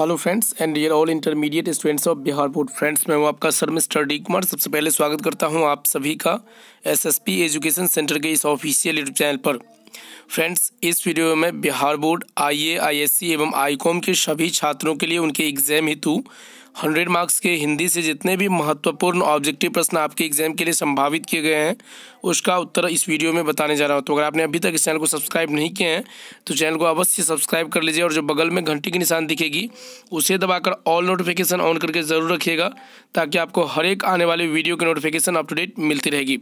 hello friends and dear all intermediate students of Bihar board friends मैं हूं आपका sir mister D Kumar सबसे पहले स्वागत करता हूं आप सभी का एसएसपी एजुकेशन सेंटर के इस ऑफिशियल यूट्यूब चैनल पर फ्रेंड्स इस वीडियो में बिहार बोर्ड आईए आईएससी एवं आईकॉम के सभी छात्रों के लिए उनके एग्जाम हेतु हंड्रेड मार्क्स के हिंदी से जितने भी महत्वपूर्ण ऑब्जेक्टिव प्रश्न आपके एग्जाम के लिए संभावित किए गए हैं उसका उत्तर इस वीडियो में बताने जा रहा हूँ तो अगर आपने अभी तक इस चैनल को सब्सक्राइब नहीं किए हैं तो चैनल को अवश्य सब्सक्राइब कर लीजिए और जो बगल में घंटी की निशान दिखेगी उसे दबाकर ऑल नोटिफिकेशन ऑन करके ज़रूर रखिएगा ताकि आपको हर एक आने वाले वीडियो की नोटिफिकेशन अप टू डेट मिलती रहेगी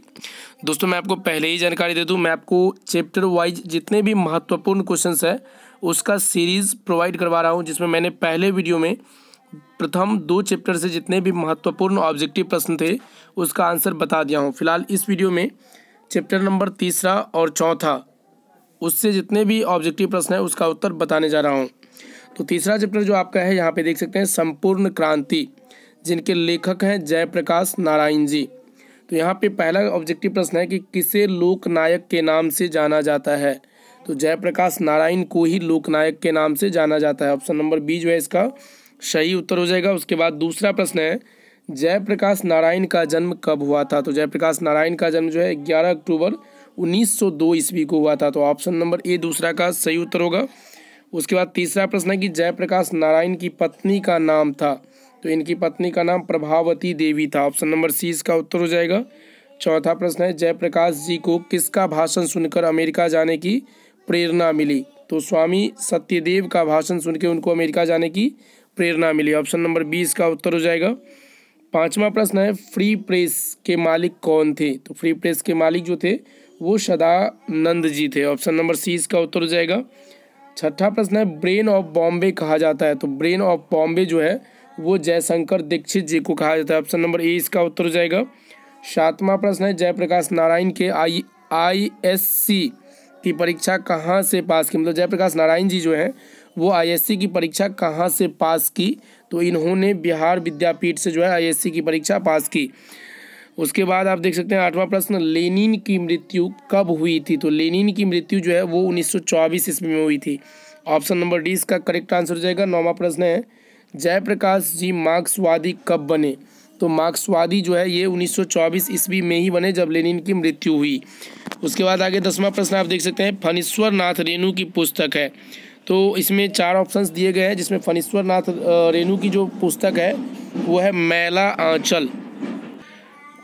दोस्तों मैं आपको पहले ही जानकारी दे दूँ मैं आपको चैप्टर वाइज जितने भी महत्वपूर्ण क्वेश्चन है उसका सीरीज़ प्रोवाइड करवा रहा हूँ जिसमें मैंने पहले वीडियो में प्रथम दो चैप्टर से जितने भी महत्वपूर्ण ऑब्जेक्टिव प्रश्न थे उसका आंसर बता दिया हूँ फिलहाल इस वीडियो में चैप्टर नंबर तीसरा और चौथा उससे जितने भी ऑब्जेक्टिव प्रश्न हैं उसका उत्तर बताने जा रहा हूँ तो तीसरा चैप्टर जो आपका है यहाँ पे देख सकते हैं संपूर्ण क्रांति जिनके लेखक हैं जयप्रकाश नारायण जी तो यहाँ पे पहला ऑब्जेक्टिव प्रश्न है कि किसे लोकनायक के नाम से जाना जाता है तो जयप्रकाश नारायण को ही लोकनायक के नाम से जाना जाता है ऑप्शन नंबर बी जो है इसका सही उत्तर हो जाएगा उसके बाद दूसरा प्रश्न है जयप्रकाश नारायण का जन्म कब हुआ था तो जयप्रकाश नारायण का जन्म जो है 11 अक्टूबर 1902 ईस्वी को हुआ था तो ऑप्शन नंबर ए दूसरा का सही उत्तर होगा उसके बाद तीसरा प्रश्न है कि जयप्रकाश नारायण की पत्नी का नाम था तो इनकी पत्नी का नाम प्रभावती देवी था ऑप्शन नंबर सी इसका उत्तर हो जाएगा चौथा प्रश्न है जयप्रकाश जी को किसका भाषण सुनकर अमेरिका जाने की प्रेरणा मिली तो स्वामी सत्यदेव का भाषण सुनकर उनको अमेरिका जाने की प्रेरणा मिली ऑप्शन नंबर बी इसका उत्तर हो जाएगा पांचवा प्रश्न है फ्री प्रेस के मालिक कौन थे तो फ्री प्रेस के मालिक जो थे वो सदानंद जी थे ऑप्शन नंबर सी इसका उत्तर हो जाएगा छठा प्रश्न है ब्रेन ऑफ बॉम्बे कहा जाता है तो ब्रेन ऑफ बॉम्बे जो है वो जयशंकर दीक्षित जी को कहा जाता है ऑप्शन नंबर ए इसका उत्तर हो जाएगा सातवां प्रश्न है जयप्रकाश नारायण के आई आई एस सी की परीक्षा कहाँ से पास की मतलब जयप्रकाश नारायण जी जो हैं वो आईएससी की परीक्षा कहाँ से पास की तो इन्होंने बिहार विद्यापीठ से जो है आईएससी की परीक्षा पास की उसके बाद आप देख सकते हैं आठवां प्रश्न लेनिन की मृत्यु कब हुई थी तो लेनिन की मृत्यु जो है वो 1924 ईस्वी में हुई थी ऑप्शन नंबर डी इसका करेक्ट आंसर हो जाएगा नौवा प्रश्न है जयप्रकाश जी मार्क्सवादी कब बने तो मार्क्सवादी जो है ये 1924 ईस्वी में ही बने जब लेनिन की मृत्यु हुई उसके बाद आगे दसवां प्रश्न आप देख सकते हैं फनीश्वर नाथ रेणु की पुस्तक है तो इसमें चार ऑप्शंस दिए गए हैं जिसमें फणीश्वर नाथ रेणु की जो पुस्तक है वो है मैला आंचल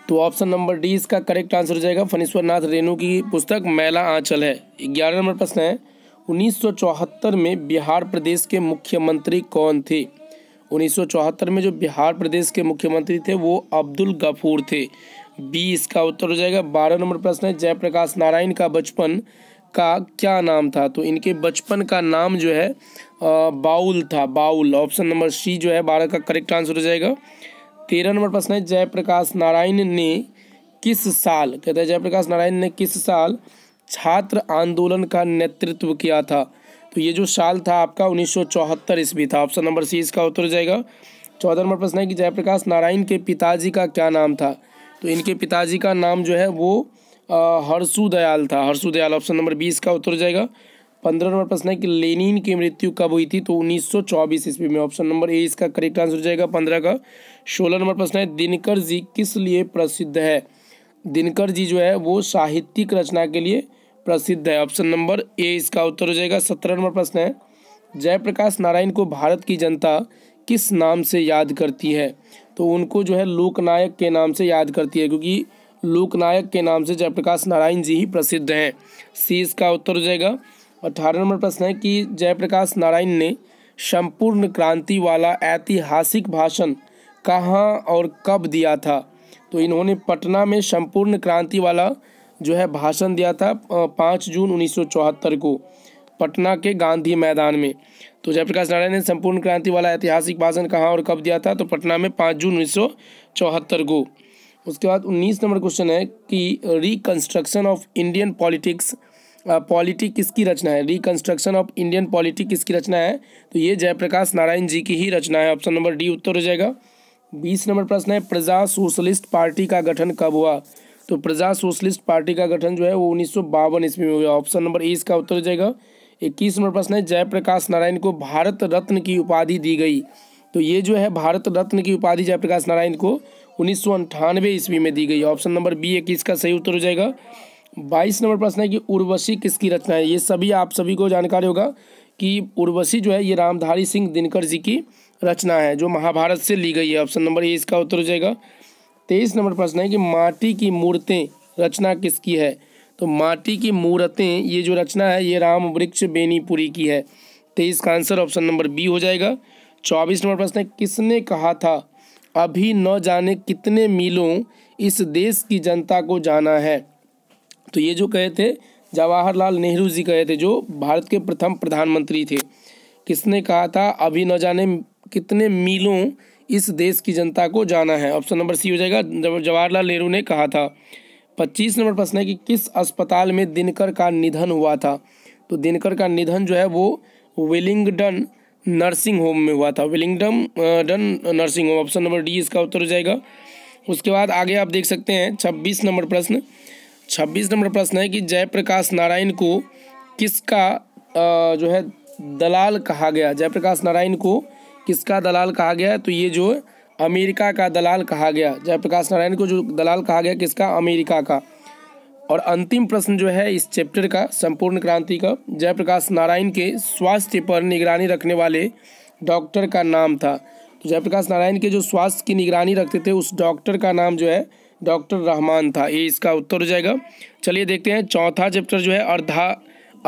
तो ऑप्शन नंबर डी इसका करेक्ट आंसर हो जाएगा फणीश्वर नाथ रेणु की पुस्तक मैला आंचल है ग्यारह नंबर प्रश्न है उन्नीस में बिहार प्रदेश के मुख्यमंत्री कौन थे उन्नीस में जो बिहार प्रदेश के मुख्यमंत्री थे वो अब्दुल गफूर थे बी इसका उत्तर हो जाएगा बारह नंबर प्रश्न है जयप्रकाश नारायण का बचपन का क्या नाम था तो इनके बचपन का नाम जो है बाउल था बाउल ऑप्शन नंबर सी जो है बारह का करेक्ट आंसर हो जाएगा तेरह नंबर प्रश्न है जयप्रकाश नारायण ने किस साल कहते हैं जयप्रकाश नारायण ने किस साल छात्र आंदोलन का नेतृत्व किया था तो ये जो साल था आपका उन्नीस सौ चौहत्तर ईस्वी था ऑप्शन नंबर सी इसका उत्तर हो जाएगा चौदह नंबर प्रश्न है कि जयप्रकाश नारायण के पिताजी का क्या नाम था तो इनके पिताजी का नाम जो है वो हर्षु दयाल था हर्षु दयाल ऑप्शन नंबर बीस का उत्तर हो जाएगा पंद्रह नंबर प्रश्न है कि लेनिन की मृत्यु कब हुई थी तो 1924 ईस्वी में ऑप्शन नंबर ए इसका करेक्ट आंसर हो जाएगा पंद्रह का सोलह नंबर प्रश्न है दिनकर जी किस लिए प्रसिद्ध है दिनकर जी जो है वो साहित्यिक रचना के लिए प्रसिद्ध है ऑप्शन नंबर ए इसका उत्तर हो जाएगा सत्रह नंबर प्रश्न है जयप्रकाश नारायण को भारत की जनता किस नाम से याद करती है तो उनको जो है लोकनायक के नाम से याद करती है क्योंकि लोकनायक के नाम से जयप्रकाश नारायण जी ही प्रसिद्ध हैं सी इसका उत्तर हो जाएगा अठारह नंबर प्रश्न है कि जयप्रकाश नारायण ने संपूर्ण क्रांति वाला ऐतिहासिक भाषण कहाँ और कब दिया था तो इन्होंने पटना में संपूर्ण क्रांति वाला जो है भाषण दिया था पाँच जून उन्नीस को पटना के गांधी मैदान में तो जयप्रकाश नारायण ने संपूर्ण क्रांति वाला ऐतिहासिक भाषण कहाँ और कब दिया था तो पटना में पाँच जून उन्नीस को उसके बाद उन्नीस नंबर क्वेश्चन है कि reconstruction of Indian politics polity किसकी रचना है रिकन्स्ट्रक्शन ऑफ इंडियन पॉलिटी किसकी रचना है तो ये जयप्रकाश नारायण जी की ही रचना है ऑप्शन नंबर डी उत्तर हो जाएगा बीस नंबर प्रश्न है प्रजा सोशलिस्ट पार्टी का गठन कब हुआ तो प्रजा सोशलिस्ट पार्टी का गठन जो है वो उन्नीस सौ बावन ईस्वी में हुआ ऑप्शन नंबर ए इसका उत्तर हो जाएगा इक्कीस नंबर प्रश्न है जयप्रकाश नारायण को भारत रत्न की उपाधि दी गई तो ये जो है भारत रत्न की उपाधि जयप्रकाश नारायण को उन्नीस सौ अंठानवे ईस्वी में दी गई ऑप्शन नंबर बी एक इसका सही उत्तर हो जाएगा बाईस नंबर प्रश्न है कि उर्वशी किसकी रचना है ये सभी आप सभी को जानकारी होगा कि उर्वशी जो है ये रामधारी सिंह दिनकर जी की रचना है जो महाभारत से ली गई है ऑप्शन नंबर ए इसका उत्तर हो जाएगा तेईस नंबर प्रश्न है कि माटी की मूर्तें रचना किसकी है तो माटी की मूर्तें ये जो रचना है ये राम वृक्ष बेनीपुरी की है तेईस का आंसर ऑप्शन नंबर बी हो जाएगा चौबीस नंबर प्रश्न है किसने कहा था अभी न जाने कितने मीलों इस देश की जनता को जाना है तो ये जो कहे थे जवाहरलाल नेहरू जी कहे थे जो भारत के प्रथम प्रधानमंत्री थे किसने कहा था अभी न जाने कितने मीलों इस देश की जनता को जाना है ऑप्शन नंबर सी हो जाएगा जवाहरलाल नेहरू ने कहा था पच्चीस नंबर प्रश्न है कि किस अस्पताल में दिनकर का निधन हुआ था तो दिनकर का निधन जो है वो वेलिंगडन नर्सिंग होम में हुआ था Willingdon nursing home option number D इसका उत्तर हो जाएगा उसके बाद आगे आप देख सकते हैं छब्बीस नंबर प्रश्न छब्बीस नंबर प्रश्न है कि जयप्रकाश नारायण को किसका जो है दलाल कहा गया जयप्रकाश नारायण को किसका दलाल कहा गया तो ये जो अमेरिका का दलाल कहा गया जयप्रकाश नारायण को जो दलाल कहा गया किसका अमेरिका का और अंतिम प्रश्न जो है इस चैप्टर का संपूर्ण क्रांति का जयप्रकाश नारायण के स्वास्थ्य पर निगरानी रखने वाले डॉक्टर का नाम था तो जयप्रकाश नारायण के जो स्वास्थ्य की निगरानी रखते थे उस डॉक्टर का नाम जो है डॉक्टर रहमान था ये इसका उत्तर हो जाएगा चलिए देखते हैं चौथा चैप्टर जो है अर्धा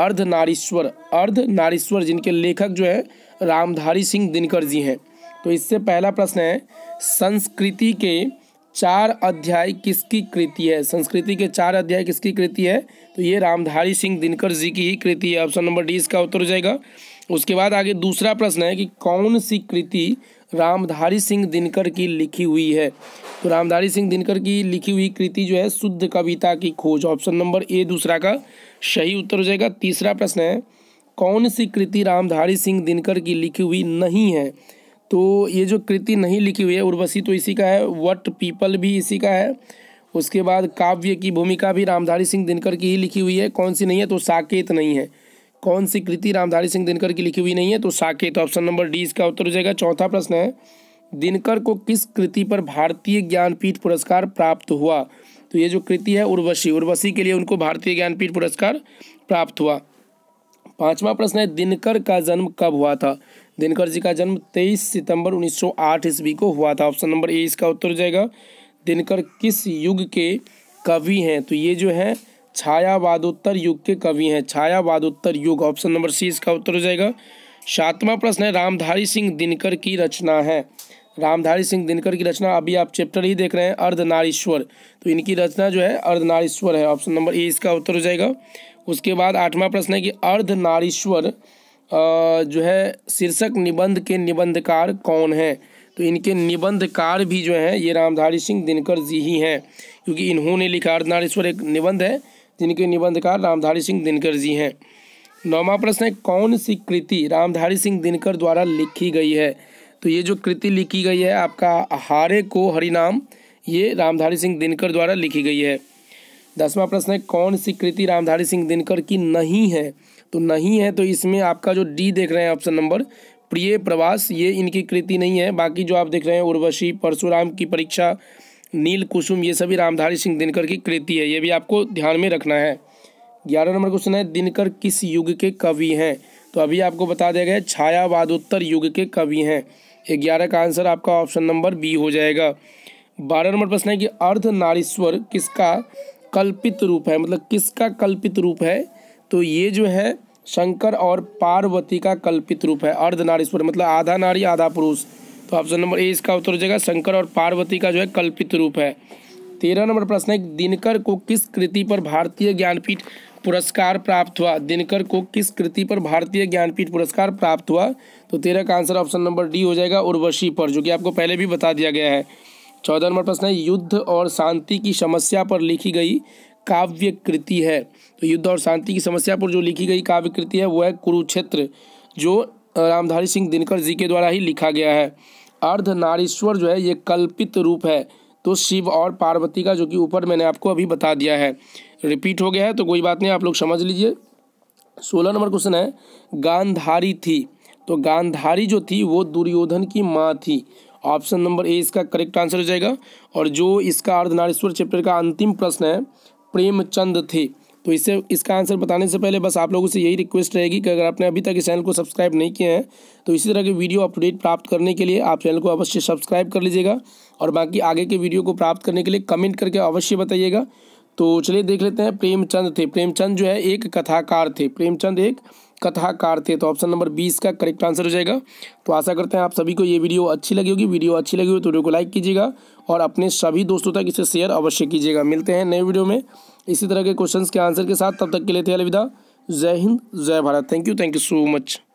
अर्ध नारीश्वर अर्ध नारीश्वर जिनके लेखक जो है रामधारी सिंह दिनकर जी हैं तो इससे पहला प्रश्न है संस्कृति के चार अध्याय किसकी कृति है संस्कृति के चार अध्याय किसकी कृति है तो ये रामधारी सिंह दिनकर जी की ही कृति है ऑप्शन नंबर डी इसका उत्तर हो जाएगा उसके बाद आगे दूसरा प्रश्न है कि कौन सी कृति रामधारी सिंह दिनकर की लिखी हुई है तो रामधारी सिंह दिनकर की लिखी हुई कृति जो है शुद्ध कविता की खोज ऑप्शन नंबर ए दूसरा का सही उत्तर हो जाएगा तीसरा प्रश्न है कौन सी कृति रामधारी सिंह दिनकर की लिखी हुई नहीं है तो ये जो कृति नहीं लिखी हुई है उर्वशी तो इसी का है वट पीपल भी इसी का है उसके बाद काव्य की भूमिका भी रामधारी सिंह दिनकर की ही लिखी हुई है कौन सी नहीं है तो साकेत नहीं है कौन सी कृति रामधारी सिंह दिनकर की लिखी हुई नहीं है तो साकेत ऑप्शन नंबर डी इसका उत्तर हो जाएगा चौथा प्रश्न है दिनकर को किस कृति पर भारतीय ज्ञानपीठ पुरस्कार प्राप्त हुआ तो ये जो कृति है उर्वशी उर्वशी के लिए उनको भारतीय ज्ञानपीठ पुरस्कार प्राप्त हुआ पांचवा प्रश्न है दिनकर का जन्म कब हुआ था दिनकर जी का जन्म 23 सितंबर 1908 ईस्वी को हुआ था ऑप्शन नंबर ए इसका उत्तर हो जाएगा दिनकर किस युग के कवि हैं तो ये जो है छायावादोत्तर युग के कवि हैं छायावादोत्तर युग ऑप्शन नंबर सी इसका उत्तर हो जाएगा सातवां प्रश्न है रामधारी सिंह दिनकर की रचना है रामधारी सिंह दिनकर की रचना अभी आप चैप्टर ही देख रहे हैं अर्धनारीश्वर तो इनकी रचना जो है अर्धनारीश्वर है ऑप्शन नंबर ए इसका उत्तर हो जाएगा उसके बाद आठवां प्रश्न है कि अर्धनारीश्वर जो है शीर्षक निबंध के निबंधकार कौन है तो इनके निबंधकार भी जो हैं ये रामधारी सिंह दिनकर जी ही हैं क्योंकि इन्होंने लिखा अर्धनारीश्वर एक निबंध है जिनके निबंधकार रामधारी सिंह दिनकर जी हैं नौवा प्रश्न है कौन सी कृति रामधारी सिंह दिनकर द्वारा लिखी गई है तो ये जो कृति लिखी गई है आपका हारे को हरिनाम ये रामधारी सिंह दिनकर द्वारा लिखी गई है दसवां प्रश्न है कौन सी कृति रामधारी सिंह दिनकर की नहीं है तो नहीं है तो इसमें आपका जो डी देख रहे हैं ऑप्शन नंबर प्रिय प्रवास ये इनकी कृति नहीं है बाकी जो आप देख रहे हैं उर्वशी परशुराम की परीक्षा नील कुसुम ये सभी रामधारी सिंह दिनकर की कृति है ये भी आपको ध्यान में रखना है ग्यारह नंबर क्वेश्चन है दिनकर किस युग के कवि हैं तो अभी आपको बता दिया गया छायावादोत्तर युग के कवि हैं ग्यारह का आंसर आपका ऑप्शन नंबर बी हो जाएगा बारह नंबर प्रश्न है कि अर्ध नारीश्वर किसका कल्पित रूप है मतलब किसका कल्पित रूप है तो ये जो है शंकर और पार्वती का कल्पित रूप है अर्ध नारीश्वर मतलब आधा नारी आधा पुरुष तो ऑप्शन नंबर ए इसका उत्तर हो जाएगा शंकर और पार्वती का जो है कल्पित रूप है तेरह नंबर प्रश्न है दिनकर को किस कृति पर भारतीय ज्ञानपीठ पुरस्कार प्राप्त हुआ दिनकर को किस कृति पर भारतीय ज्ञानपीठ पुरस्कार प्राप्त हुआ तो तेरह का आंसर ऑप्शन नंबर डी हो जाएगा उर्वशी पर जो कि आपको पहले भी बता दिया गया है चौदह नंबर प्रश्न है युद्ध और शांति की समस्या पर लिखी गई काव्य कृति है तो युद्ध और शांति की समस्या पर जो लिखी गई काव्य कृति है वो है कुरुक्षेत्र जो रामधारी सिंह दिनकर जी के द्वारा ही लिखा गया है अर्धनारीश्वर जो है ये कल्पित रूप है तो शिव और पार्वती का जो कि ऊपर मैंने आपको अभी बता दिया है रिपीट हो गया है तो कोई बात नहीं आप लोग समझ लीजिए सोलह नंबर क्वेश्चन है गांधारी थी तो गांधारी जो थी वो दुर्योधन की माँ थी ऑप्शन नंबर ए इसका करेक्ट आंसर हो जाएगा और जो इसका अर्धनारेश्वर चैप्टर का अंतिम प्रश्न है प्रेमचंद थे तो इससे इसका आंसर बताने से पहले बस आप लोगों से यही रिक्वेस्ट रहेगी कि अगर आपने अभी तक इस चैनल को सब्सक्राइब नहीं किया है तो इसी तरह के वीडियो अपडेट प्राप्त करने के लिए आप चैनल को अवश्य सब्सक्राइब कर लीजिएगा और बाकी आगे के वीडियो को प्राप्त करने के लिए कमेंट करके अवश्य बताइएगा तो चलिए देख लेते हैं प्रेमचंद थे प्रेमचंद जो है एक कथाकार थे प्रेमचंद एक कथाकार थे तो ऑप्शन नंबर बीस का करेक्ट आंसर हो जाएगा तो आशा करते हैं आप सभी को ये वीडियो अच्छी लगी होगी वीडियो अच्छी लगी हो तो वीडियो को लाइक कीजिएगा और अपने सभी दोस्तों तक इसे शेयर अवश्य कीजिएगा मिलते हैं नए वीडियो में इसी तरह के क्वेश्चंस के आंसर के साथ तब तक के लिए थे अलविदा जय हिंद जय Bharat thank you thank you so much